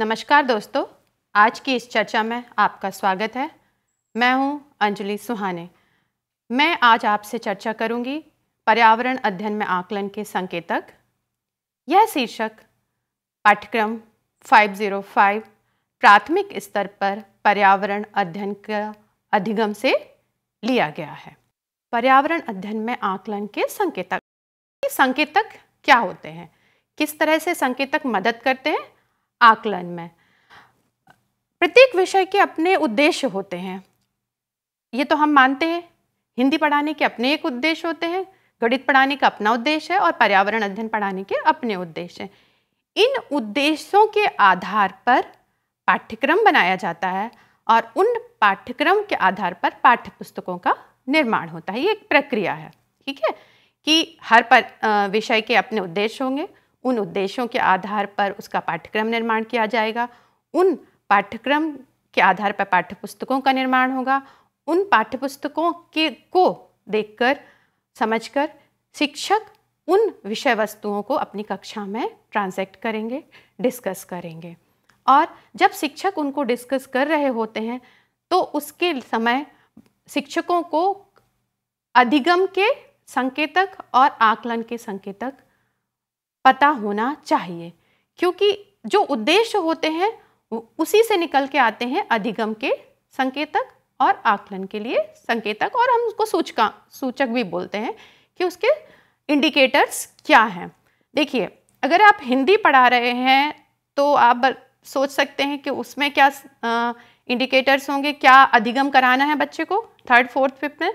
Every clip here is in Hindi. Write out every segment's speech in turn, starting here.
नमस्कार दोस्तों आज की इस चर्चा में आपका स्वागत है मैं हूं अंजलि सुहाने मैं आज आपसे चर्चा करूंगी पर्यावरण अध्ययन में आकलन के संकेतक यह शीर्षक पाठ्यक्रम 505 प्राथमिक स्तर पर पर्यावरण अध्ययन का अधिगम से लिया गया है पर्यावरण अध्ययन में आकलन के संकेतक संकेतक क्या होते हैं किस तरह से संकेतक मदद करते हैं आकलन में प्रत्येक विषय के अपने उद्देश्य होते हैं ये तो हम मानते हैं हिंदी पढ़ाने के अपने एक उद्देश्य होते हैं गणित पढ़ाने का अपना उद्देश्य है और पर्यावरण अध्ययन पढ़ाने के अपने उद्देश्य हैं इन उद्देश्यों के आधार पर पाठ्यक्रम बनाया जाता है और उन पाठ्यक्रम के आधार पर पाठ्य पुस्तकों का निर्माण होता है ये एक प्रक्रिया है ठीक है कि हर पर विषय के अपने उद्देश्य होंगे उन उद्देश्यों के आधार पर उसका पाठ्यक्रम निर्माण किया जाएगा उन पाठ्यक्रम के आधार पर पाठ्यपुस्तकों का निर्माण होगा उन पाठ्यपुस्तकों के को देखकर समझकर शिक्षक उन विषय वस्तुओं को अपनी कक्षा में ट्रांजेक्ट करेंगे डिस्कस करेंगे और जब शिक्षक उनको डिस्कस कर रहे होते हैं तो उसके समय शिक्षकों को अधिगम के संकेतक और आकलन के संकेतक पता होना चाहिए क्योंकि जो उद्देश्य होते हैं उसी से निकल के आते हैं अधिगम के संकेतक और आकलन के लिए संकेतक और हम उसको सूचका सूचक भी बोलते हैं कि उसके इंडिकेटर्स क्या हैं देखिए अगर आप हिंदी पढ़ा रहे हैं तो आप सोच सकते हैं कि उसमें क्या इंडिकेटर्स होंगे क्या अधिगम कराना है बच्चे को थर्ड फोर्थ फिफ्थ में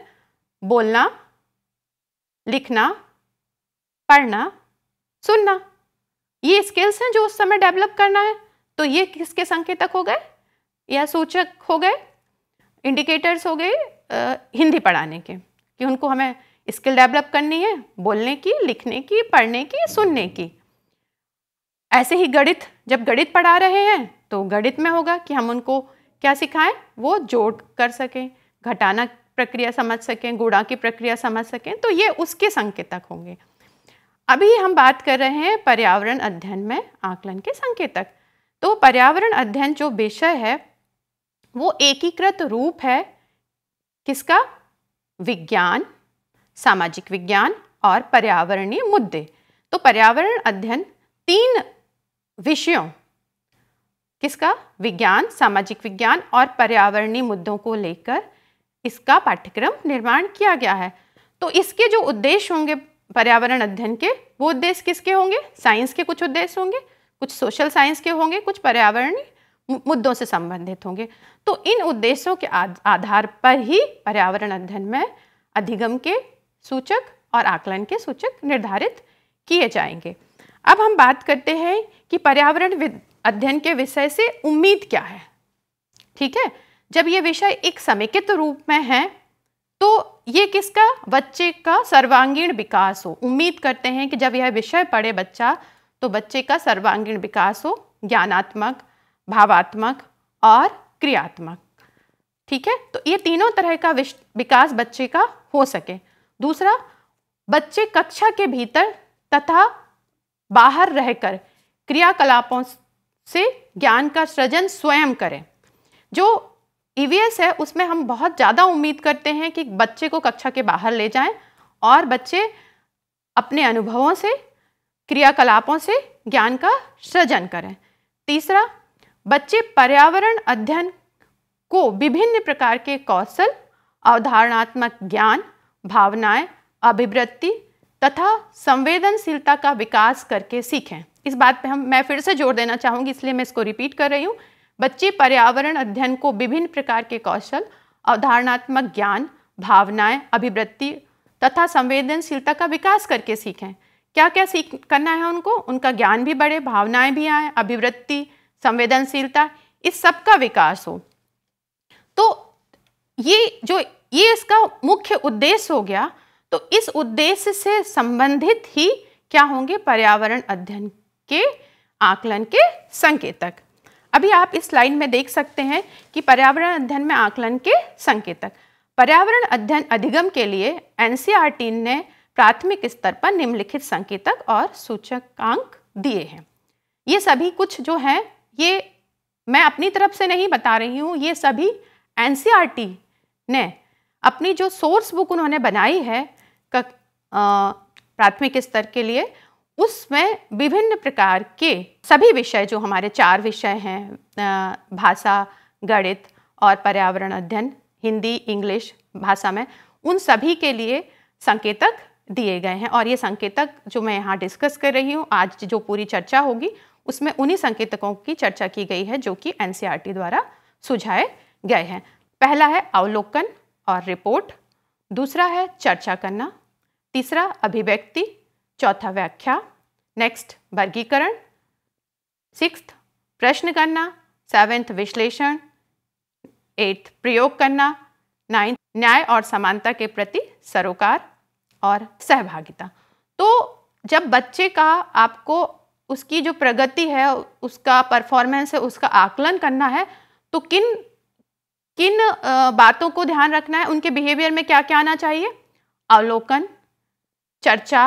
बोलना लिखना पढ़ना सुनना ये स्किल्स हैं जो उस समय डेवलप करना है तो ये किसके संकेतक हो गए या सूचक हो गए इंडिकेटर्स हो गए हिंदी पढ़ाने के कि उनको हमें स्किल डेवलप करनी है बोलने की लिखने की पढ़ने की सुनने की ऐसे ही गणित जब गणित पढ़ा रहे हैं तो गणित में होगा कि हम उनको क्या सिखाएं वो जोड़ कर सकें घटाना प्रक्रिया समझ सकें गुणा की प्रक्रिया समझ सकें तो ये उसके संकेतक होंगे अभी हम बात कर रहे हैं पर्यावरण अध्ययन में आकलन के संकेतक तो पर्यावरण अध्ययन जो विषय है वो एकीकृत रूप है किसका विज्ञान सामाजिक विज्ञान और पर्यावरणीय मुद्दे तो पर्यावरण अध्ययन तीन विषयों किसका विज्ञान सामाजिक विज्ञान और पर्यावरणीय मुद्दों को लेकर इसका पाठ्यक्रम निर्माण किया गया है तो इसके जो उद्देश्य होंगे पर्यावरण अध्ययन के वो उद्देश्य किसके होंगे साइंस के कुछ उद्देश्य होंगे कुछ सोशल साइंस के होंगे कुछ पर्यावरणीय मुद्दों से संबंधित होंगे तो इन उद्देश्यों के आधार पर ही पर्यावरण अध्ययन में अधिगम के सूचक और आकलन के सूचक निर्धारित किए जाएंगे अब हम बात करते हैं कि पर्यावरण अध्ययन के विषय से उम्मीद क्या है ठीक है जब ये विषय एक समेकित रूप में है तो ये किसका बच्चे का सर्वांगीण विकास हो उम्मीद करते हैं कि जब यह विषय पढ़े बच्चा तो बच्चे का सर्वांगीण विकास हो ज्ञानात्मक भावात्मक और क्रियात्मक ठीक है तो ये तीनों तरह का विकास बच्चे का हो सके दूसरा बच्चे कक्षा के भीतर तथा बाहर रहकर क्रियाकलापों से ज्ञान का सृजन स्वयं करें जो ईवीएस e है उसमें हम बहुत ज़्यादा उम्मीद करते हैं कि बच्चे को कक्षा के बाहर ले जाएं और बच्चे अपने अनुभवों से क्रियाकलापों से ज्ञान का सृजन करें तीसरा बच्चे पर्यावरण अध्ययन को विभिन्न प्रकार के कौशल अवधारणात्मक ज्ञान भावनाएं, अभिवृत्ति तथा संवेदनशीलता का विकास करके सीखें इस बात पे हम मैं फिर से जोर देना चाहूँगी इसलिए मैं इसको रिपीट कर रही हूँ बच्चे पर्यावरण अध्ययन को विभिन्न प्रकार के कौशल अवधारणात्मक ज्ञान भावनाएं अभिवृत्ति तथा संवेदनशीलता का विकास करके सीखें क्या क्या सीख करना है उनको उनका ज्ञान भी बढ़े भावनाएं भी आए अभिवृत्ति संवेदनशीलता इस सब का विकास हो तो ये जो ये इसका मुख्य उद्देश्य हो गया तो इस उद्देश्य से संबंधित ही क्या होंगे पर्यावरण अध्ययन के आकलन के संकेतक अभी आप इस लाइन में देख सकते हैं कि पर्यावरण अध्ययन में आकलन के संकेतक पर्यावरण अध्ययन अधिगम के लिए एन e ने प्राथमिक स्तर पर निम्नलिखित संकेतक और सूचकांक दिए हैं ये सभी कुछ जो हैं ये मैं अपनी तरफ से नहीं बता रही हूँ ये सभी एन e ने अपनी जो सोर्स बुक उन्होंने बनाई है प्राथमिक स्तर के लिए उसमें विभिन्न प्रकार के सभी विषय जो हमारे चार विषय हैं भाषा गणित और पर्यावरण अध्ययन हिंदी इंग्लिश भाषा में उन सभी के लिए संकेतक दिए गए हैं और ये संकेतक जो मैं यहाँ डिस्कस कर रही हूँ आज जो पूरी चर्चा होगी उसमें उन्हीं संकेतकों की चर्चा की गई है जो कि एन द्वारा सुझाए गए हैं पहला है अवलोकन और रिपोर्ट दूसरा है चर्चा करना तीसरा अभिव्यक्ति चौथा व्याख्या नेक्स्ट वर्गीकरण सिक्स प्रश्न करना सेवेंथ विश्लेषण एट्थ प्रयोग करना नाइन्थ न्याय और समानता के प्रति सरोकार और सहभागिता तो जब बच्चे का आपको उसकी जो प्रगति है उसका परफॉर्मेंस है उसका आकलन करना है तो किन किन बातों को ध्यान रखना है उनके बिहेवियर में क्या क्या आना चाहिए अवलोकन चर्चा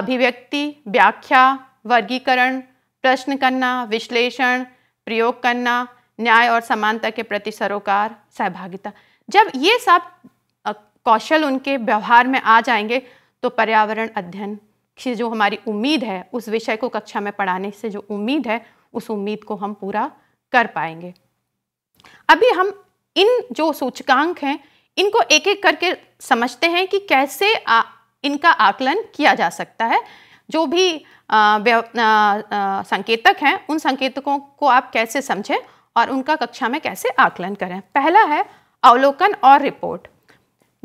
अभिव्यक्ति व्याख्या वर्गीकरण प्रश्न करना विश्लेषण प्रयोग करना न्याय और समानता के प्रति सरोकार सहभागिता जब ये सब कौशल उनके व्यवहार में आ जाएंगे तो पर्यावरण अध्ययन से जो हमारी उम्मीद है उस विषय को कक्षा में पढ़ाने से जो उम्मीद है उस उम्मीद को हम पूरा कर पाएंगे अभी हम इन जो सूचकांक हैं इनको एक एक करके समझते हैं कि कैसे इनका आकलन किया जा सकता है जो भी आ, आ, आ, संकेतक हैं उन संकेतकों को आप कैसे समझें और उनका कक्षा में कैसे आकलन करें पहला है अवलोकन और रिपोर्ट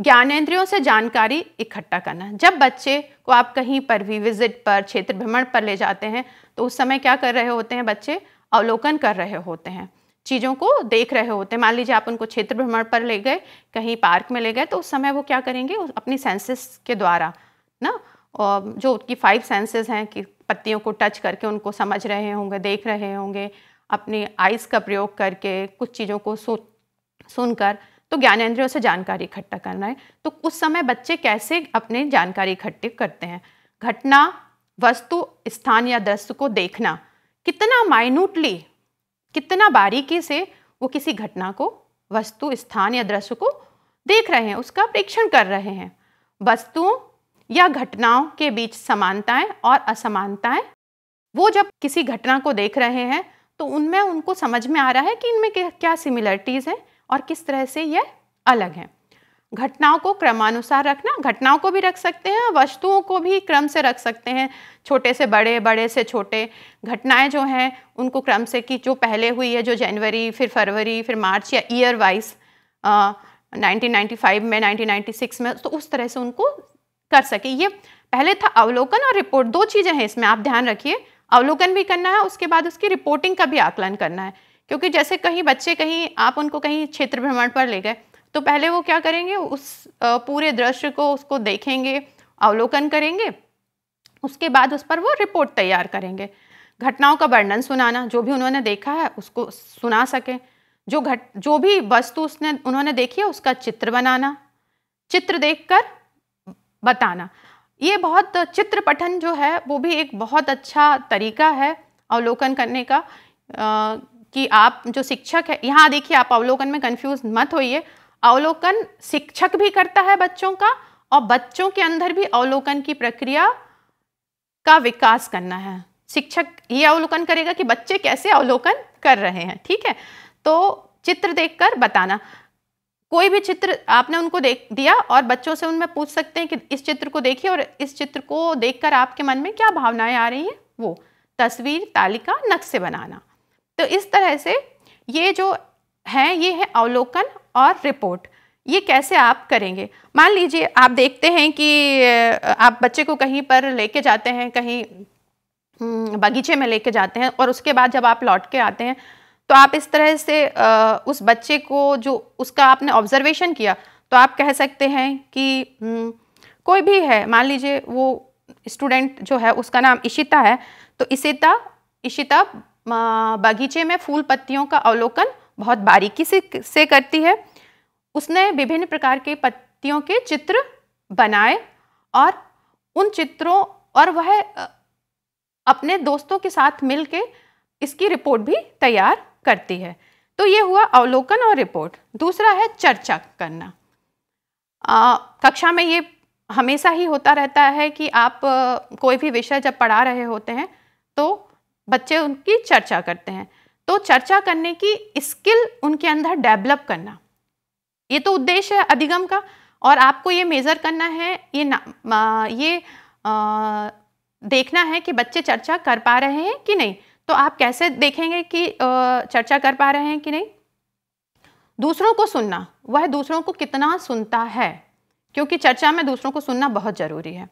ज्ञानेन्द्रियों से जानकारी इकट्ठा करना जब बच्चे को आप कहीं पर भी विजिट पर क्षेत्र भ्रमण पर ले जाते हैं तो उस समय क्या कर रहे होते हैं बच्चे अवलोकन कर रहे होते हैं चीज़ों को देख रहे होते हैं मान लीजिए आप उनको क्षेत्र भ्रमण पर ले गए कहीं पार्क में ले गए तो उस समय वो क्या करेंगे अपनी सेंसेस के द्वारा ना और जो उनकी फाइव सेंसेस हैं कि पत्तियों को टच करके उनको समझ रहे होंगे देख रहे होंगे अपनी आइज़ का प्रयोग करके कुछ चीज़ों को सो सुनकर तो ज्ञानेंद्रियों से जानकारी इकट्ठा करना है तो उस समय बच्चे कैसे अपने जानकारी इकट्ठी करते हैं घटना वस्तु स्थान या दृश्य को देखना कितना माइन्यूटली कितना बारीकी से वो किसी घटना को वस्तु स्थान या दृश्य को देख रहे हैं उसका प्रेक्षण कर रहे हैं वस्तुओं या घटनाओं के बीच समानताएं और असमानताएं वो जब किसी घटना को देख रहे हैं तो उनमें उनको समझ में आ रहा है कि इनमें क्या सिमिलरिटीज़ हैं और किस तरह से यह अलग हैं घटनाओं को क्रमानुसार रखना घटनाओं को भी रख सकते हैं वस्तुओं को भी क्रम से रख सकते हैं छोटे से बड़े बड़े से छोटे घटनाएं जो हैं उनको क्रम से कि जो पहले हुई है जो जनवरी फिर फरवरी फिर मार्च या ईयर वाइज 1995 में 1996 में तो उस तरह से उनको कर सके ये पहले था अवलोकन और रिपोर्ट दो चीज़ें हैं इसमें आप ध्यान रखिए अवलोकन भी करना है उसके बाद उसकी रिपोर्टिंग का भी आकलन करना है क्योंकि जैसे कहीं बच्चे कहीं आप उनको कहीं क्षेत्र भ्रमण पर ले गए तो पहले वो क्या करेंगे उस पूरे दृश्य को उसको देखेंगे अवलोकन करेंगे उसके बाद उस पर वो रिपोर्ट तैयार करेंगे घटनाओं का वर्णन सुनाना जो भी उन्होंने देखा है उसको सुना सके जो घट जो भी वस्तु उसने उन्होंने देखी है उसका चित्र बनाना चित्र देखकर बताना ये बहुत चित्र पठन जो है वो भी एक बहुत अच्छा तरीका है अवलोकन करने का आ, कि आप जो शिक्षक है यहाँ देखिए आप अवलोकन में कंफ्यूज मत होइए अवलोकन शिक्षक भी करता है बच्चों का और बच्चों के अंदर भी अवलोकन की प्रक्रिया का विकास करना है शिक्षक ये अवलोकन करेगा कि बच्चे कैसे अवलोकन कर रहे हैं ठीक है तो चित्र देखकर बताना कोई भी चित्र आपने उनको देख दिया और बच्चों से उनमें पूछ सकते हैं कि इस चित्र को देखिए और इस चित्र को देखकर आपके मन में क्या भावनाएं आ रही हैं वो तस्वीर तालिका नक्शे बनाना तो इस तरह से ये जो है ये है अवलोकन और रिपोर्ट ये कैसे आप करेंगे मान लीजिए आप देखते हैं कि आप बच्चे को कहीं पर लेके जाते हैं कहीं हम्म, बगीचे में लेके जाते हैं और उसके बाद जब आप लौट के आते हैं तो आप इस तरह से उस बच्चे को जो उसका आपने ऑब्जर्वेशन किया तो आप कह सकते हैं कि हम्म, कोई भी है मान लीजिए वो स्टूडेंट जो है उसका नाम इशिता है तो इशिता इशिता बगीचे में फूल पत्तियों का अवलोकन बहुत बारीकी से से करती है उसने विभिन्न प्रकार के पत्तियों के चित्र बनाए और उन चित्रों और वह अपने दोस्तों के साथ मिल इसकी रिपोर्ट भी तैयार करती है तो ये हुआ अवलोकन और रिपोर्ट दूसरा है चर्चा करना आ, कक्षा में ये हमेशा ही होता रहता है कि आप आ, कोई भी विषय जब पढ़ा रहे होते हैं तो बच्चे उनकी चर्चा करते हैं तो चर्चा करने की स्किल उनके अंदर डेवलप करना ये तो उद्देश्य है अधिगम का और आपको ये मेज़र करना है ये आ, ये आ, देखना है कि बच्चे चर्चा कर पा रहे हैं कि नहीं तो आप कैसे देखेंगे कि आ, चर्चा कर पा रहे हैं कि नहीं दूसरों को सुनना वह दूसरों को कितना सुनता है क्योंकि चर्चा में दूसरों को सुनना बहुत ज़रूरी है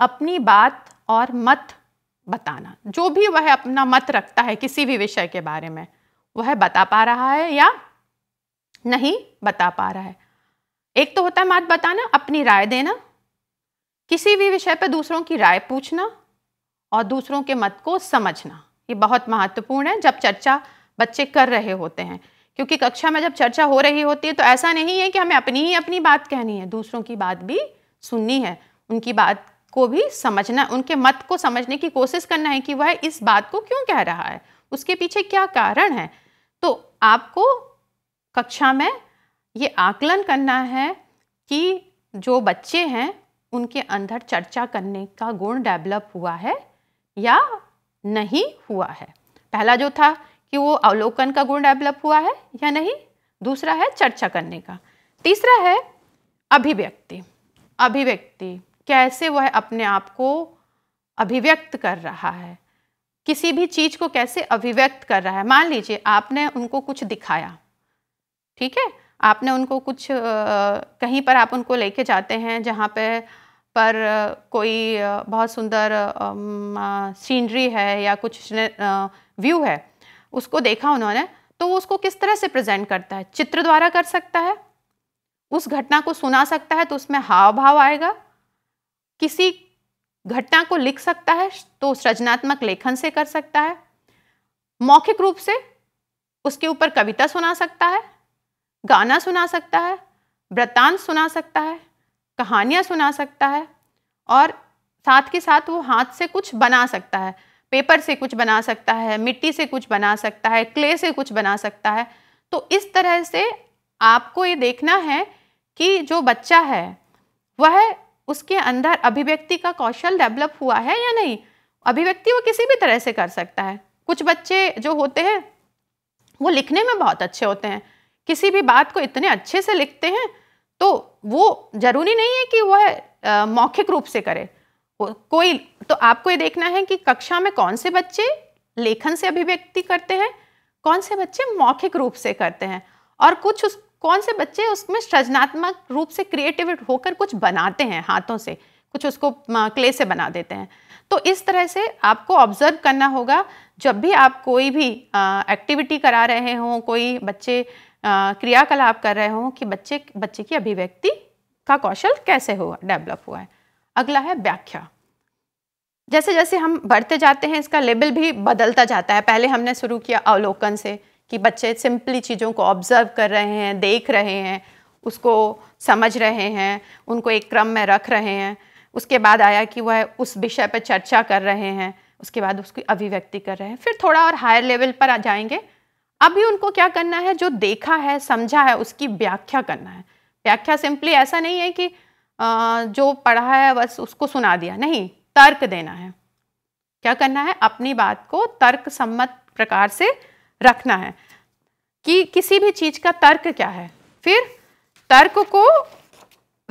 अपनी बात और मत बताना जो भी वह अपना मत रखता है किसी भी विषय के बारे में वह बता पा रहा है या नहीं बता पा रहा है एक तो होता है मत बताना अपनी राय देना किसी भी विषय पर दूसरों की राय पूछना और दूसरों के मत को समझना ये बहुत महत्वपूर्ण है जब चर्चा बच्चे कर रहे होते हैं क्योंकि कक्षा में जब चर्चा हो रही होती है तो ऐसा नहीं है कि हमें अपनी ही अपनी बात कहनी है दूसरों की बात भी सुननी है उनकी बात को भी समझना उनके मत को समझने की कोशिश करना है कि वह इस बात को क्यों कह रहा है उसके पीछे क्या कारण है तो आपको कक्षा में ये आकलन करना है कि जो बच्चे हैं उनके अंदर चर्चा करने का गुण डेवलप हुआ है या नहीं हुआ है पहला जो था कि वो अवलोकन का गुण डेवलप हुआ है या नहीं दूसरा है चर्चा करने का तीसरा है अभिव्यक्ति अभिव्यक्ति कैसे वह अपने आप को अभिव्यक्त कर रहा है किसी भी चीज़ को कैसे अभिव्यक्त कर रहा है मान लीजिए आपने उनको कुछ दिखाया ठीक है आपने उनको कुछ आ, कहीं पर आप उनको लेके जाते हैं जहाँ पे पर कोई बहुत सुंदर सीनरी है या कुछ व्यू है उसको देखा उन्होंने तो वो उसको किस तरह से प्रेजेंट करता है चित्र द्वारा कर सकता है उस घटना को सुना सकता है तो उसमें हाव भाव आएगा किसी घटना को लिख सकता है तो सृजनात्मक लेखन से कर सकता है मौखिक रूप से उसके ऊपर कविता सुना सकता है गाना सुना सकता है वृत्तांत सुना सकता है कहानियाँ सुना सकता है और साथ के साथ वो हाथ से कुछ बना सकता है पेपर से कुछ बना सकता है मिट्टी से कुछ बना सकता है क्ले से कुछ बना सकता है तो इस तरह से आपको ये देखना है कि जो बच्चा है वह उसके अंदर अभिव्यक्ति का कौशल डेवलप हुआ है या नहीं अभिव्यक्ति वो किसी भी तरह से कर सकता है कुछ बच्चे जो होते हैं वो लिखने में बहुत अच्छे होते हैं किसी भी बात को इतने अच्छे से लिखते हैं तो वो जरूरी नहीं है कि वह मौखिक रूप से करे कोई तो आपको ये देखना है कि कक्षा में कौन से बच्चे लेखन से अभिव्यक्ति करते हैं कौन से बच्चे मौखिक रूप से करते हैं और कुछ उस कौन से बच्चे उसमें सृजनात्मक रूप से क्रिएटिव होकर कुछ बनाते हैं हाथों से कुछ उसको क्ले से बना देते हैं तो इस तरह से आपको ऑब्जर्व करना होगा जब भी आप कोई भी एक्टिविटी करा रहे हों कोई बच्चे क्रियाकलाप कर रहे हों कि बच्चे बच्चे की अभिव्यक्ति का कौशल कैसे हुआ डेवलप हुआ है अगला है व्याख्या जैसे जैसे हम बढ़ते जाते हैं इसका लेबल भी बदलता जाता है पहले हमने शुरू किया अवलोकन से कि बच्चे सिंपली चीज़ों को ऑब्जर्व कर रहे हैं देख रहे हैं उसको समझ रहे हैं उनको एक क्रम में रख रहे हैं उसके बाद आया कि वह उस विषय पर चर्चा कर रहे हैं उसके बाद उसकी अभिव्यक्ति कर रहे हैं फिर थोड़ा और हायर लेवल पर आ जाएंगे अभी उनको क्या करना है जो देखा है समझा है उसकी व्याख्या करना है व्याख्या सिंपली ऐसा नहीं है कि जो पढ़ा है बस उसको सुना दिया नहीं तर्क देना है क्या करना है अपनी बात को तर्क सम्मत प्रकार से रखना है कि किसी भी चीज़ का तर्क क्या है फिर तर्क को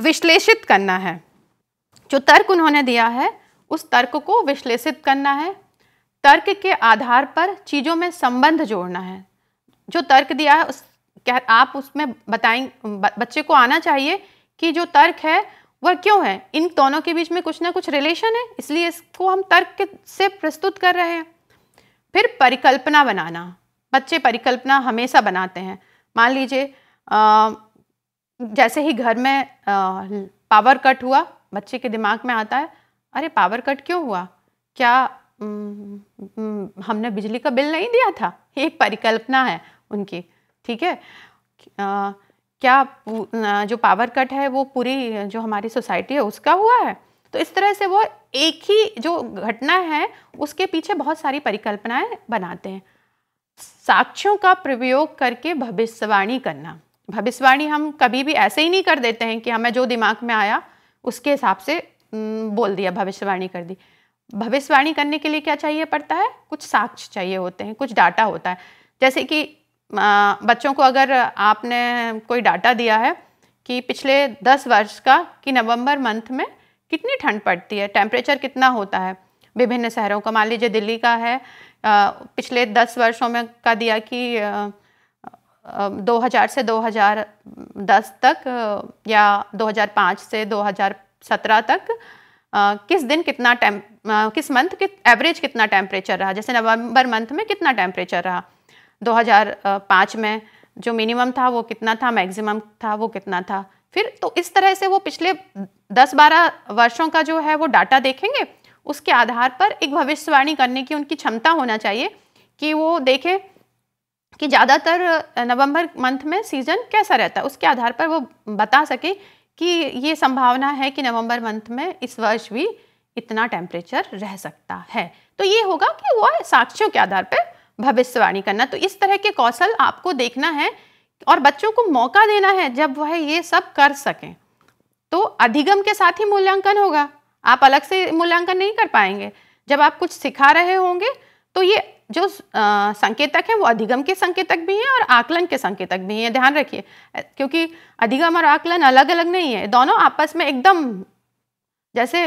विश्लेषित करना है जो तर्क उन्होंने दिया है उस तर्क को विश्लेषित करना है तर्क के आधार पर चीज़ों में संबंध जोड़ना है जो तर्क दिया है उस क्या आप उसमें बताएं बच्चे को आना चाहिए कि जो तर्क है वह क्यों है इन दोनों के बीच में कुछ ना कुछ रिलेशन है इसलिए इसको हम तर्क से प्रस्तुत कर रहे हैं फिर परिकल्पना बनाना बच्चे परिकल्पना हमेशा बनाते हैं मान लीजिए जैसे ही घर में आ, पावर कट हुआ बच्चे के दिमाग में आता है अरे पावर कट क्यों हुआ क्या हम्म, हम्म, हमने बिजली का बिल नहीं दिया था एक परिकल्पना है उनकी ठीक है क्या जो पावर कट है वो पूरी जो हमारी सोसाइटी है उसका हुआ है तो इस तरह से वो एक ही जो घटना है उसके पीछे बहुत सारी परिकल्पनाएं बनाते हैं साक्ष्यों का प्रयोग करके भविष्यवाणी करना भविष्यवाणी हम कभी भी ऐसे ही नहीं कर देते हैं कि हमें जो दिमाग में आया उसके हिसाब से बोल दिया भविष्यवाणी कर दी भविष्यवाणी करने के लिए क्या चाहिए पड़ता है कुछ साक्ष्य चाहिए होते हैं कुछ डाटा होता है जैसे कि बच्चों को अगर आपने कोई डाटा दिया है कि पिछले दस वर्ष का कि नवंबर मंथ में कितनी ठंड पड़ती है टेम्परेचर कितना होता है विभिन्न शहरों का मान लीजिए दिल्ली का है पिछले दस वर्षों में का दिया कि दो हज़ार से दो हज़ार दस तक या दो हज़ार पाँच से दो हज़ार सत्रह तक आ, किस दिन कितना टेम किस मंथ के एवरेज कितना टेम्परेचर रहा जैसे नवंबर मंथ में कितना टेम्परेचर रहा 2005 में जो मिनिमम था वो कितना था मैक्सिमम था वो कितना था फिर तो इस तरह से वो पिछले 10-12 वर्षों का जो है वो डाटा देखेंगे उसके आधार पर एक भविष्यवाणी करने की उनकी क्षमता होना चाहिए कि वो देखें कि ज़्यादातर नवंबर मंथ में सीज़न कैसा रहता है उसके आधार पर वो बता सके कि ये संभावना है कि नवंबर मंथ में इस वर्ष भी इतना टेम्परेचर रह सकता है तो ये होगा कि वह साक्ष्यों के आधार पर भविष्यवाणी करना तो इस तरह के कौशल आपको देखना है और बच्चों को मौका देना है जब वह ये सब कर सकें तो अधिगम के साथ ही मूल्यांकन होगा आप अलग से मूल्यांकन नहीं कर पाएंगे जब आप कुछ सिखा रहे होंगे तो ये जो संकेतक हैं वो अधिगम के संकेतक भी हैं और आकलन के संकेतक भी हैं ध्यान रखिए क्योंकि अधिगम और आकलन अलग अलग नहीं है दोनों आपस में एकदम जैसे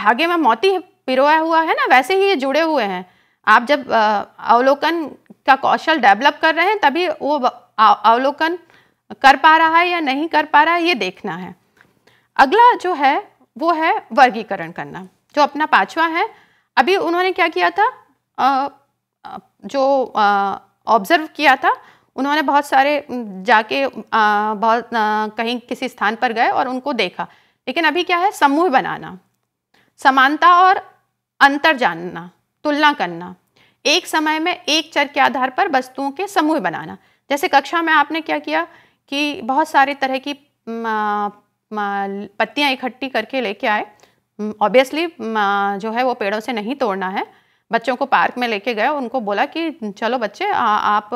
धागे में मोती पिरोया हुआ है ना वैसे ही ये जुड़े हुए हैं आप जब अवलोकन का कौशल डेवलप कर रहे हैं तभी वो अवलोकन कर पा रहा है या नहीं कर पा रहा है ये देखना है अगला जो है वो है वर्गीकरण करना जो अपना पांचवा है अभी उन्होंने क्या किया था जो ऑब्ज़र्व किया था उन्होंने बहुत सारे जाके आ, बहुत आ, कहीं किसी स्थान पर गए और उनको देखा लेकिन अभी क्या है समूह बनाना समानता और अंतर जानना तुलना करना एक समय में एक चर के आधार पर वस्तुओं के समूह बनाना जैसे कक्षा में आपने क्या किया कि बहुत सारे तरह की पत्तियां इकट्ठी करके लेके आए ऑब्वियसली जो है वो पेड़ों से नहीं तोड़ना है बच्चों को पार्क में लेके गए उनको बोला कि चलो बच्चे आ, आप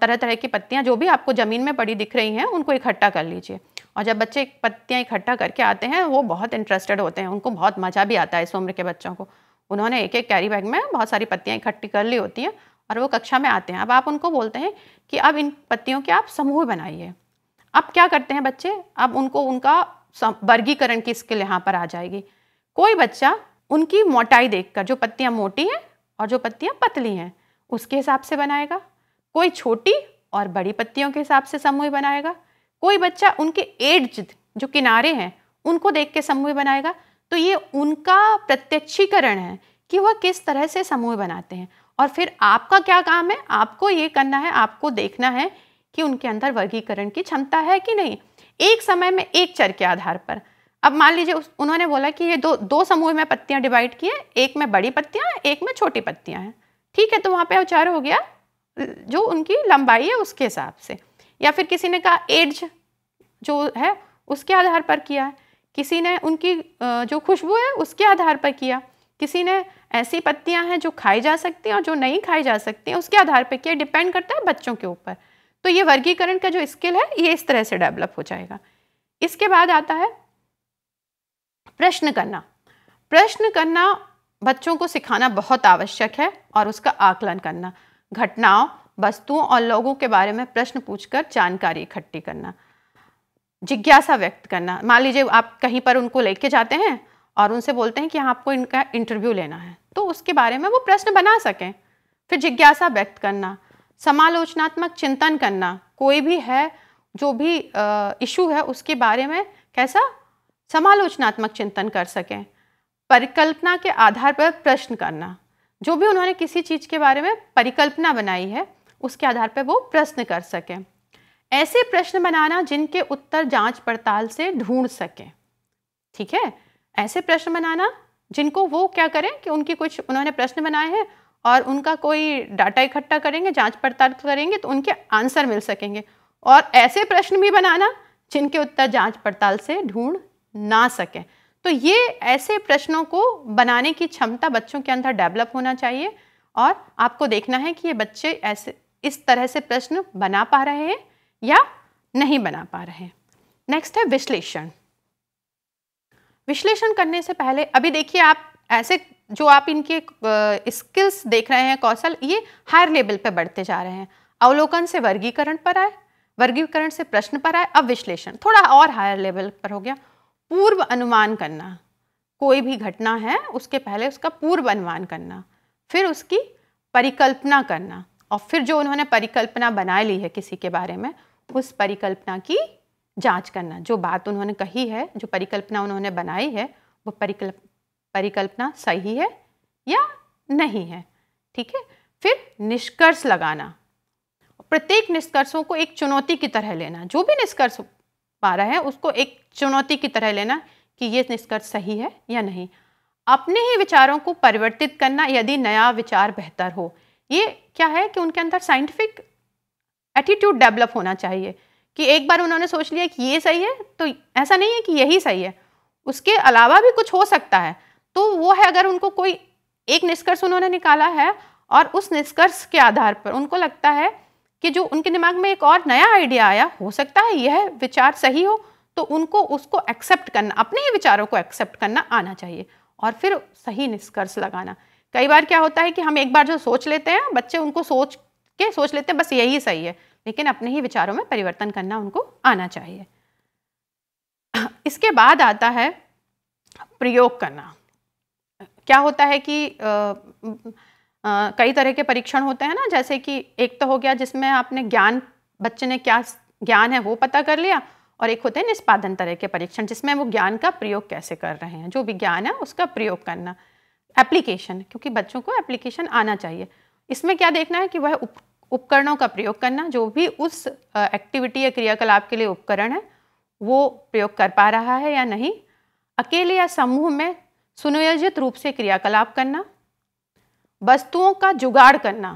तरह तरह की पत्तियाँ जो भी आपको ज़मीन में पड़ी दिख रही हैं उनको इकट्ठा कर लीजिए और जब बच्चे पत्तियाँ इकट्ठा करके आते हैं वो बहुत इंटरेस्टेड होते हैं उनको बहुत मज़ा भी आता है इस उम्र के बच्चों को उन्होंने एक एक कैरी बैग में बहुत सारी पत्तियाँ इकट्ठी कर ली होती हैं और वो कक्षा में आते हैं अब आप उनको बोलते हैं कि अब इन पत्तियों के आप समूह बनाइए अब क्या करते हैं बच्चे अब उनको उनका वर्गीकरण की स्किल यहाँ पर आ जाएगी कोई बच्चा उनकी मोटाई देखकर जो पत्तियां मोटी हैं और जो पत्तियां पतली हैं उसके हिसाब से बनाएगा कोई छोटी और बड़ी पत्तियों के हिसाब से समूह बनाएगा कोई बच्चा उनके एड्ज जो किनारे हैं उनको देख के समूह बनाएगा तो ये उनका प्रत्यक्षीकरण है कि वह किस तरह से समूह बनाते हैं और फिर आपका क्या काम है आपको ये करना है आपको देखना है कि उनके अंदर वर्गीकरण की क्षमता है कि नहीं एक समय में एक चर के आधार पर अब मान लीजिए उन्होंने बोला कि ये दो दो समूह में पत्तियाँ डिवाइड की है एक में बड़ी पत्तियाँ एक में छोटी पत्तियाँ हैं ठीक है तो वहाँ पे औचार हो गया जो उनकी लंबाई है उसके हिसाब से या फिर किसी ने कहा एज जो है उसके आधार पर किया है किसी ने उनकी जो खुशबू है उसके आधार पर किया किसी ने ऐसी पत्तियां हैं जो खाई जा सकती हैं और जो नहीं खाई जा सकती हैं उसके आधार पर किया डिपेंड करता है बच्चों के ऊपर तो ये वर्गीकरण का जो स्किल है ये इस तरह से डेवलप हो जाएगा इसके बाद आता है प्रश्न करना प्रश्न करना बच्चों को सिखाना बहुत आवश्यक है और उसका आकलन करना घटनाओं वस्तुओं और लोगों के बारे में प्रश्न पूछकर जानकारी इकट्ठी करना जिज्ञासा व्यक्त करना मान लीजिए आप कहीं पर उनको लेके जाते हैं और उनसे बोलते हैं कि आपको इनका इंटरव्यू लेना है तो उसके बारे में वो प्रश्न बना सकें फिर जिज्ञासा व्यक्त करना समालोचनात्मक चिंतन करना कोई भी है जो भी इशू है उसके बारे में कैसा समालोचनात्मक चिंतन कर सकें परिकल्पना के आधार पर प्रश्न करना जो भी उन्होंने किसी चीज़ के बारे में परिकल्पना बनाई है उसके आधार पर वो प्रश्न कर सकें ऐसे प्रश्न बनाना जिनके उत्तर जांच पड़ताल से ढूंढ सकें ठीक है ऐसे प्रश्न बनाना जिनको वो क्या करें कि उनकी कुछ उन्होंने प्रश्न बनाए हैं और उनका कोई डाटा इकट्ठा करेंगे जांच पड़ताल करेंगे तो उनके आंसर मिल सकेंगे और ऐसे प्रश्न भी बनाना जिनके उत्तर जांच पड़ताल से ढूंढ ना सकें तो ये ऐसे प्रश्नों को बनाने की क्षमता बच्चों के अंदर डेवलप होना चाहिए और आपको देखना है कि ये बच्चे ऐसे इस तरह से प्रश्न बना पा रहे हैं या नहीं बना पा रहे हैं नेक्स्ट है विश्लेषण विश्लेषण करने से पहले अभी देखिए आप ऐसे जो आप इनके स्किल्स देख रहे हैं कौशल ये हायर लेवल पे बढ़ते जा रहे हैं अवलोकन से वर्गीकरण पर आए वर्गीकरण से प्रश्न पर आए अब विश्लेषण थोड़ा और हायर लेवल पर हो गया पूर्व अनुमान करना कोई भी घटना है उसके पहले उसका पूर्व अनुमान करना फिर उसकी परिकल्पना करना और फिर जो उन्होंने परिकल्पना बना ली है किसी के बारे में उस परिकल्पना की जांच करना जो बात उन्होंने कही है जो परिकल्पना उन्होंने बनाई है वो परिकल्प परिकल्पना सही है या नहीं है ठीक है फिर निष्कर्ष लगाना प्रत्येक निष्कर्षों को एक चुनौती की तरह लेना जो भी निष्कर्ष पा रहा है उसको एक चुनौती की तरह लेना कि ये निष्कर्ष सही है या नहीं अपने ही विचारों को परिवर्तित करना यदि नया विचार बेहतर हो ये क्या है कि उनके अंदर साइंटिफिक एटीट्यूड डेवलप होना चाहिए कि एक बार उन्होंने सोच लिया कि ये सही है तो ऐसा नहीं है कि यही सही है उसके अलावा भी कुछ हो सकता है तो वो है अगर उनको कोई एक निष्कर्ष उन्होंने निकाला है और उस निष्कर्ष के आधार पर उनको लगता है कि जो उनके दिमाग में एक और नया आइडिया आया हो सकता है यह विचार सही हो तो उनको उसको एक्सेप्ट करना अपने ही विचारों को एक्सेप्ट करना आना चाहिए और फिर सही निष्कर्ष लगाना कई बार क्या होता है कि हम एक बार जो सोच लेते हैं बच्चे उनको सोच के सोच लेते हैं बस यही सही है लेकिन अपने ही विचारों में परिवर्तन करना उनको आना चाहिए इसके बाद आता है प्रयोग करना क्या होता है कि आ, कई तरह के परीक्षण होते हैं ना जैसे कि एक तो हो गया जिसमें आपने ज्ञान बच्चे ने क्या ज्ञान है वो पता कर लिया और एक होते हैं निष्पादन तरह के परीक्षण जिसमें वो ज्ञान का प्रयोग कैसे कर रहे हैं जो भी ज्ञान है उसका प्रयोग करना एप्लीकेशन क्योंकि बच्चों को एप्लीकेशन आना चाहिए इसमें क्या देखना है कि वह उप, उपकरणों का प्रयोग करना जो भी उस एक्टिविटी या क्रियाकलाप के लिए उपकरण है वो प्रयोग कर पा रहा है या नहीं अकेले या समूह में सुनियोजित रूप से क्रियाकलाप करना वस्तुओं का जुगाड़ करना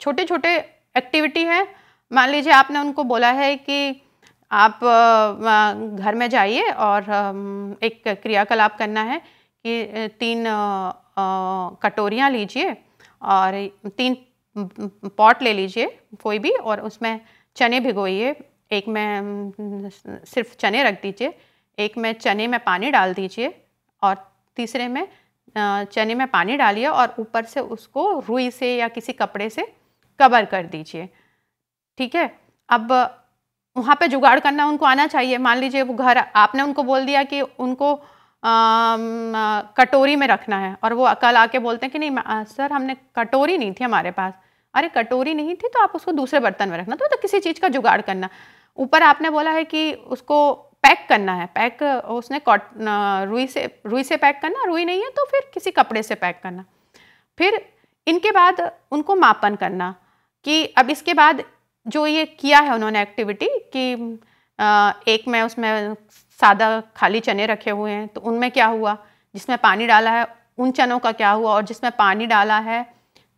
छोटे छोटे एक्टिविटी है मान लीजिए आपने उनको बोला है कि आप घर में जाइए और एक क्रियाकलाप करना है कि तीन कटोरियाँ लीजिए और तीन पॉट ले लीजिए कोई भी और उसमें चने भिगोइए एक में सिर्फ चने रख दीजिए एक में चने में पानी डाल दीजिए और तीसरे में चने में पानी डालिए और ऊपर से उसको रुई से या किसी कपड़े से कवर कर दीजिए ठीक है अब वहाँ पे जुगाड़ करना उनको आना चाहिए मान लीजिए वो घर आपने उनको बोल दिया कि उनको आ, कटोरी में रखना है और वो कल आके बोलते हैं कि नहीं आ, सर हमने कटोरी नहीं थी हमारे पास अरे कटोरी नहीं थी तो आप उसको दूसरे बर्तन में रखना तो, तो किसी चीज़ का जुगाड़ करना ऊपर आपने बोला है कि उसको पैक करना है पैक उसने कॉटन रुई से रुई से पैक करना रुई नहीं है तो फिर किसी कपड़े से पैक करना फिर इनके बाद उनको मापन करना कि अब इसके बाद जो ये किया है उन्होंने एक्टिविटी कि एक में उसमें सादा खाली चने रखे हुए हैं तो उनमें क्या हुआ जिसमें पानी डाला है उन चनों का क्या हुआ और जिसमें पानी डाला है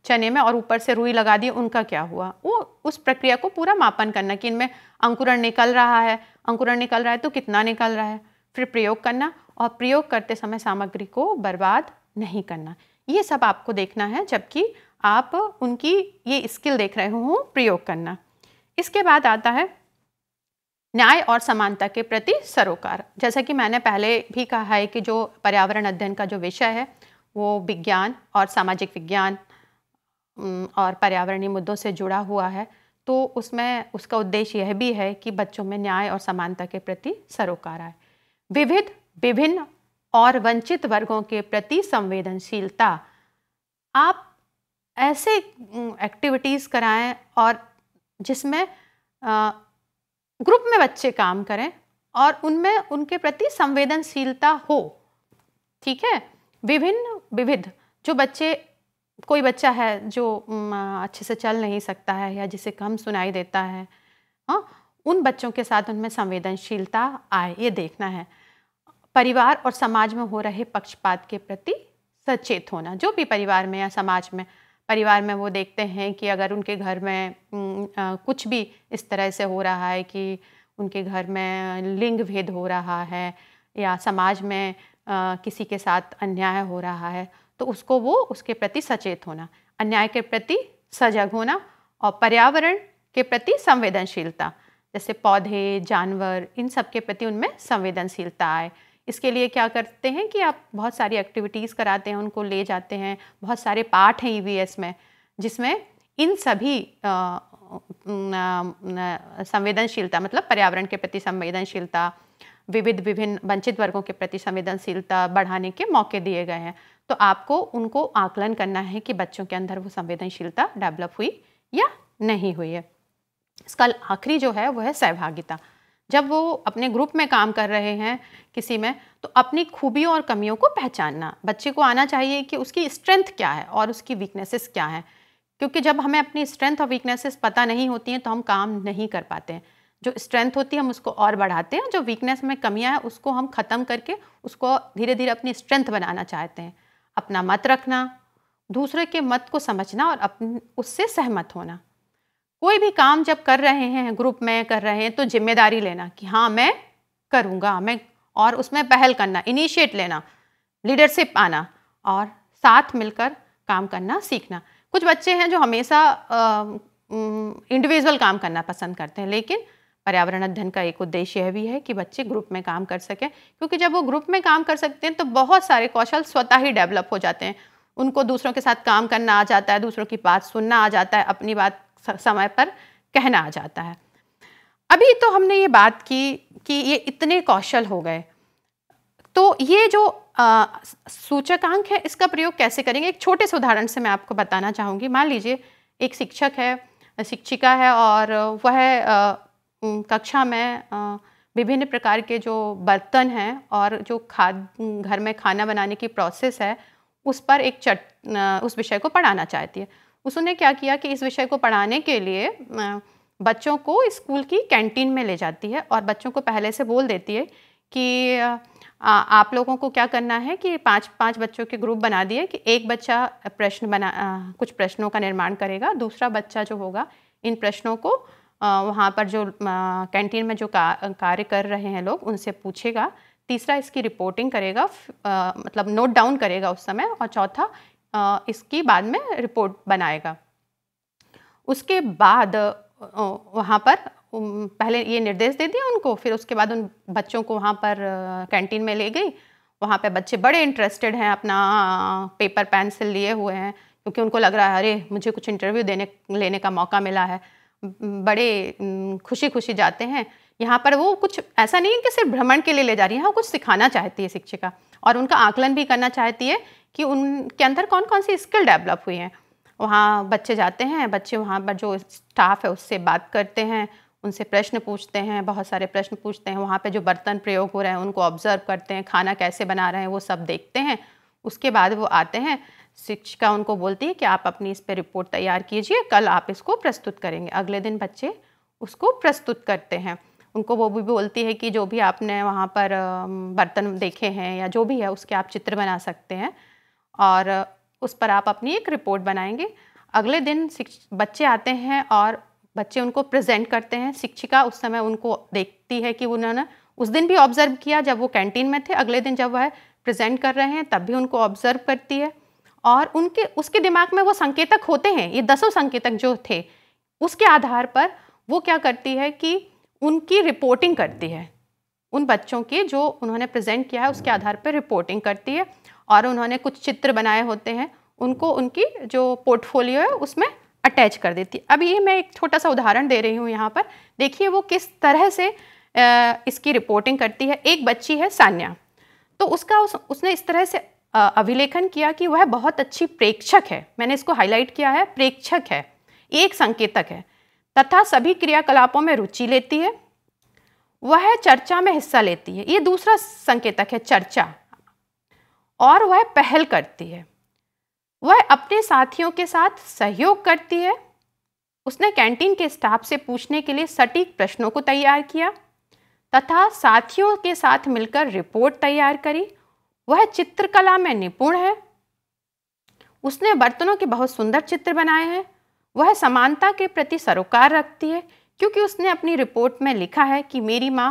चने में और ऊपर से रुई लगा दी उनका क्या हुआ वो उस प्रक्रिया को पूरा मापन करना कि इनमें अंकुरण निकल रहा है अंकुरण निकल रहा है तो कितना निकल रहा है फिर प्रयोग करना और प्रयोग करते समय सामग्री को बर्बाद नहीं करना ये सब आपको देखना है जबकि आप उनकी ये स्किल देख रहे हो प्रयोग करना इसके बाद आता है न्याय और समानता के प्रति सरोकार जैसा कि मैंने पहले भी कहा है कि जो पर्यावरण अध्ययन का जो विषय है वो विज्ञान और सामाजिक विज्ञान और पर्यावरणीय मुद्दों से जुड़ा हुआ है तो उसमें उसका उद्देश्य यह भी है कि बच्चों में न्याय और समानता के प्रति सरोकार आए विविध विभिन्न और वंचित वर्गों के प्रति संवेदनशीलता आप ऐसे एक्टिविटीज़ कराएं और जिसमें ग्रुप में बच्चे काम करें और उनमें उनके प्रति संवेदनशीलता हो ठीक है विभिन्न विविध जो बच्चे कोई बच्चा है जो अच्छे से चल नहीं सकता है या जिसे कम सुनाई देता है हाँ उन बच्चों के साथ उनमें संवेदनशीलता आए ये देखना है परिवार और समाज में हो रहे पक्षपात के प्रति सचेत होना जो भी परिवार में या समाज में परिवार में वो देखते हैं कि अगर उनके घर में कुछ भी इस तरह से हो रहा है कि उनके घर में लिंग भेद हो रहा है या समाज में किसी के साथ अन्याय हो रहा है तो उसको वो उसके प्रति सचेत होना अन्याय के प्रति सजग होना और पर्यावरण के प्रति संवेदनशीलता जैसे पौधे जानवर इन सब के प्रति उनमें संवेदनशीलता आए इसके लिए क्या करते हैं कि आप बहुत सारी एक्टिविटीज़ कराते हैं उनको ले जाते हैं बहुत सारे पाठ हैं ई e में जिसमें इन सभी संवेदनशीलता मतलब पर्यावरण के प्रति संवेदनशीलता विविध विभिन्न वंचित वर्गों के प्रति संवेदनशीलता बढ़ाने के मौके दिए गए हैं तो आपको उनको आकलन करना है कि बच्चों के अंदर वो संवेदनशीलता डेवलप हुई या नहीं हुई है इसका आखिरी जो है वो है सहभागिता जब वो अपने ग्रुप में काम कर रहे हैं किसी में तो अपनी खूबियों और कमियों को पहचानना बच्चे को आना चाहिए कि उसकी स्ट्रेंथ क्या है और उसकी वीकनेसेस क्या है क्योंकि जब हमें अपनी स्ट्रेंथ और वीकनेसेस पता नहीं होती हैं तो हम काम नहीं कर पाते हैं जो स्ट्रेंथ होती है हम उसको और बढ़ाते हैं जो वीकनेस में कमियाँ हैं उसको हम ख़त्म करके उसको धीरे धीरे अपनी स्ट्रेंथ बनाना चाहते हैं अपना मत रखना दूसरे के मत को समझना और अपन उससे सहमत होना कोई भी काम जब कर रहे हैं ग्रुप में कर रहे हैं तो जिम्मेदारी लेना कि हाँ मैं करूँगा मैं और उसमें पहल करना इनिशिएट लेना लीडरशिप आना और साथ मिलकर काम करना सीखना कुछ बच्चे हैं जो हमेशा इंडिविजुअल काम करना पसंद करते हैं लेकिन पर्यावरण अध्ययन का एक उद्देश्य यह भी है कि बच्चे ग्रुप में काम कर सकें क्योंकि जब वो ग्रुप में काम कर सकते हैं तो बहुत सारे कौशल स्वतः ही डेवलप हो जाते हैं उनको दूसरों के साथ काम करना आ जाता है दूसरों की बात सुनना आ जाता है अपनी बात समय पर कहना आ जाता है अभी तो हमने ये बात की कि ये इतने कौशल हो गए तो ये जो सूचकांक है इसका प्रयोग कैसे करेंगे एक छोटे से उदाहरण से मैं आपको बताना चाहूँगी मान लीजिए एक शिक्षक है शिक्षिका है और वह कक्षा में विभिन्न प्रकार के जो बर्तन हैं और जो खाद घर में खाना बनाने की प्रोसेस है उस पर एक चट उस विषय को पढ़ाना चाहती है उसने क्या किया कि इस विषय को पढ़ाने के लिए बच्चों को स्कूल की कैंटीन में ले जाती है और बच्चों को पहले से बोल देती है कि आ, आप लोगों को क्या करना है कि पांच पांच बच्चों के ग्रुप बना दिए कि एक बच्चा प्रश्न बना आ, कुछ प्रश्नों का निर्माण करेगा दूसरा बच्चा जो होगा इन प्रश्नों को वहाँ पर जो कैंटीन में जो कार्य कर रहे हैं लोग उनसे पूछेगा तीसरा इसकी रिपोर्टिंग करेगा मतलब नोट डाउन करेगा उस समय और चौथा इसकी बाद में रिपोर्ट बनाएगा उसके बाद वहाँ पर पहले ये निर्देश दे दिया उनको फिर उसके बाद उन बच्चों को वहाँ पर कैंटीन में ले गई वहाँ पे बच्चे बड़े इंटरेस्टेड हैं अपना पेपर पेंसिल लिए हुए हैं क्योंकि उनको लग रहा है अरे मुझे कुछ इंटरव्यू देने लेने का मौका मिला है बड़े खुशी खुशी जाते हैं यहाँ पर वो कुछ ऐसा नहीं है कि सिर्फ भ्रमण के लिए ले जा रही है हाँ, वो कुछ सिखाना चाहती है शिक्षिका और उनका आकलन भी करना चाहती है कि उनके अंदर कौन कौन सी स्किल डेवलप हुई हैं वहाँ बच्चे जाते हैं बच्चे वहाँ पर जो स्टाफ है उससे बात करते हैं उनसे प्रश्न पूछते हैं बहुत सारे प्रश्न पूछते हैं वहाँ पर जो बर्तन प्रयोग हो रहे हैं उनको ऑब्जर्व करते हैं खाना कैसे बना रहे हैं वो सब देखते हैं उसके बाद वो आते हैं शिक्षिका उनको बोलती है कि आप अपनी इस पर रिपोर्ट तैयार कीजिए कल आप इसको प्रस्तुत करेंगे अगले दिन बच्चे उसको प्रस्तुत करते हैं उनको वो भी बोलती है कि जो भी आपने वहाँ पर बर्तन देखे हैं या जो भी है उसके आप चित्र बना सकते हैं और उस पर आप अपनी एक रिपोर्ट बनाएंगे अगले दिन बच्चे आते हैं और बच्चे उनको प्रेजेंट करते हैं शिक्षिका उस समय उनको देखती है कि उन्होंने उस दिन भी ऑब्जर्व किया जब वो कैंटीन में थे अगले दिन जब वह प्रेजेंट कर रहे हैं तब भी उनको ऑब्जर्व करती है और उनके उसके दिमाग में वो संकेतक होते हैं ये दसों संकेतक जो थे उसके आधार पर वो क्या करती है कि उनकी रिपोर्टिंग करती है उन बच्चों की जो उन्होंने प्रेजेंट किया है उसके आधार पर रिपोर्टिंग करती है और उन्होंने कुछ चित्र बनाए होते हैं उनको उनकी जो पोर्टफोलियो है उसमें अटैच कर देती है अब ये मैं एक छोटा सा उदाहरण दे रही हूँ यहाँ पर देखिए वो किस तरह से इसकी रिपोर्टिंग करती है एक बच्ची है सान्या तो उसका उस, उसने इस तरह से अभिलेखन किया कि वह बहुत अच्छी प्रेक्षक है मैंने इसको हाईलाइट किया है प्रेक्षक है एक संकेतक है तथा सभी क्रियाकलापों में रुचि लेती है वह चर्चा में हिस्सा लेती है ये दूसरा संकेतक है चर्चा और वह पहल करती है वह अपने साथियों के साथ सहयोग करती है उसने कैंटीन के स्टाफ से पूछने के लिए सटीक प्रश्नों को तैयार किया तथा साथियों के साथ मिलकर रिपोर्ट तैयार करी वह चित्रकला में निपुण है उसने बर्तनों के बहुत सुंदर चित्र बनाए हैं वह समानता के प्रति सरोकार रखती है क्योंकि उसने अपनी रिपोर्ट में लिखा है कि मेरी माँ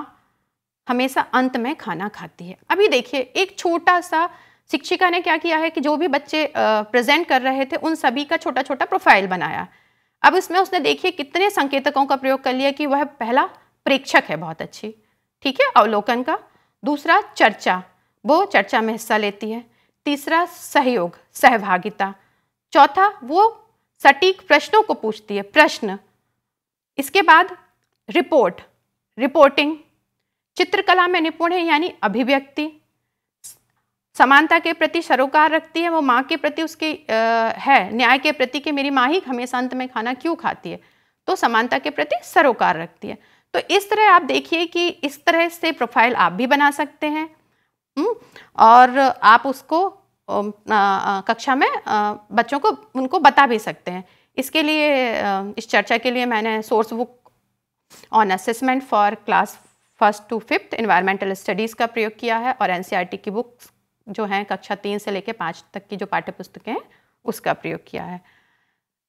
हमेशा अंत में खाना खाती है अभी देखिए एक छोटा सा शिक्षिका ने क्या किया है कि जो भी बच्चे प्रेजेंट कर रहे थे उन सभी का छोटा छोटा प्रोफाइल बनाया अब इसमें उसने देखिए कितने संकेतकों का प्रयोग कर लिया कि वह पहला प्रेक्षक है बहुत अच्छी ठीक है अवलोकन का दूसरा चर्चा वो चर्चा में हिस्सा लेती है तीसरा सहयोग सहभागिता चौथा वो सटीक प्रश्नों को पूछती है प्रश्न इसके बाद रिपोर्ट रिपोर्टिंग चित्रकला में निपुण है यानी अभिव्यक्ति समानता के प्रति सरोकार रखती है वो माँ के प्रति उसकी आ, है न्याय के प्रति कि मेरी माँ ही हमेशा अंत में खाना क्यों खाती है तो समानता के प्रति सरोकार रखती है तो इस तरह आप देखिए कि इस तरह से प्रोफाइल आप भी बना सकते हैं हम्म, और आप उसको कक्षा में बच्चों को उनको बता भी सकते हैं इसके लिए इस चर्चा के लिए मैंने source book on assessment for class first to fifth environmental studies का प्रयोग किया है और एन e की बुक्स जो हैं कक्षा तीन से लेकर पाँच तक की जो पाठ्य पुस्तकें हैं उसका प्रयोग किया है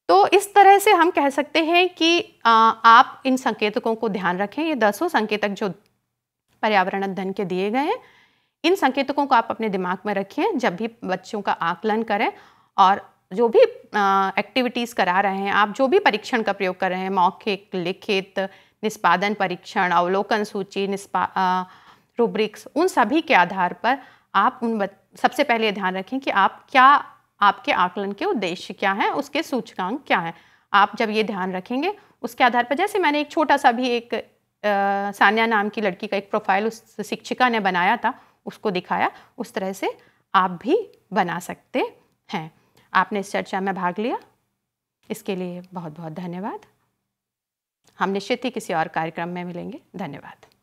तो इस तरह से हम कह सकते हैं कि आ, आप इन संकेतकों को ध्यान रखें ये दसों संकेतक जो पर्यावरण अध्ययन के दिए गए हैं इन संकेतकों को आप अपने दिमाग में रखें जब भी बच्चों का आकलन करें और जो भी एक्टिविटीज़ करा रहे हैं आप जो भी परीक्षण का प्रयोग कर रहे हैं मौखिक लिखित निष्पादन परीक्षण अवलोकन सूची निष्पा रूब्रिक्स उन सभी के आधार पर आप उन सबसे पहले ध्यान रखें कि आप क्या आपके आकलन के उद्देश्य क्या हैं उसके सूचकांक क्या हैं आप जब ये ध्यान रखेंगे उसके आधार पर जैसे मैंने एक छोटा सा भी एक सान्या नाम की लड़की का एक प्रोफाइल उस शिक्षिका ने बनाया था उसको दिखाया उस तरह से आप भी बना सकते हैं आपने इस चर्चा में भाग लिया इसके लिए बहुत बहुत धन्यवाद हम निश्चित ही किसी और कार्यक्रम में मिलेंगे धन्यवाद